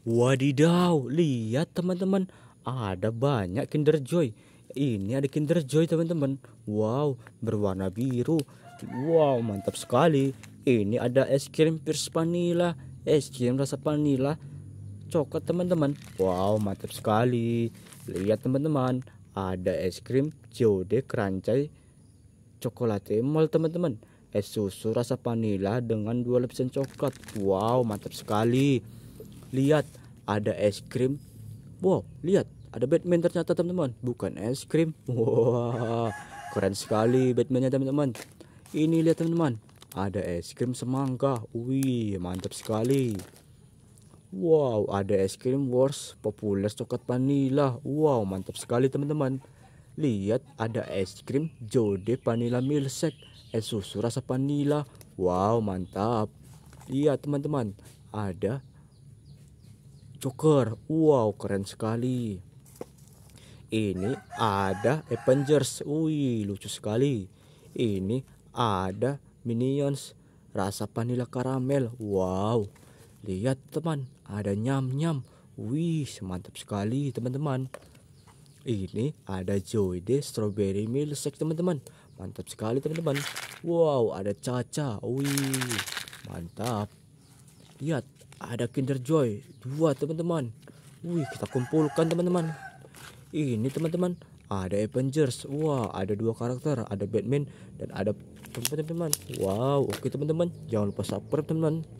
Wadidaw, lihat teman-teman, ada banyak Kinder Joy. Ini ada Kinder Joy teman-teman. Wow, berwarna biru. Wow, mantap sekali. Ini ada es krim Pierce Vanilla, es krim rasa vanilla, coklat teman-teman. Wow, mantap sekali. Lihat teman-teman, ada es krim Jode Kerancai Coklat Emol teman-teman. Es susu rasa vanilla dengan dua lapisan coklat. Wow, mantap sekali lihat ada es krim wow lihat ada Batman ternyata teman-teman bukan es krim wow keren sekali Batmannya teman-teman ini lihat teman-teman ada es krim semangka wih mantap sekali Wow, ada es krim Wars populer coklat vanilla. Wow, mantap sekali teman-teman. Lihat ada es krim Jode vanilla milsek es susu rasa vanilla. Wow, mantap. lihat teman-teman, ada Joker. Wow, keren sekali. Ini ada Avengers. Wih, lucu sekali. Ini ada Minions rasa vanilla karamel. Wow. Lihat teman, ada nyam-nyam. Wih, mantap sekali teman-teman. Ini ada Joy Joyde Strawberry Milkshake teman-teman Mantap sekali teman-teman Wow ada Caca Wih mantap Lihat, ada Kinder Joy. Dua, teman-teman. Wih, kita kumpulkan, teman-teman. Ini, teman-teman. Ada Avengers. Wah, ada dua karakter. Ada Batman dan ada teman-teman. Wow, oke, teman-teman. Jangan lupa subscribe, teman-teman.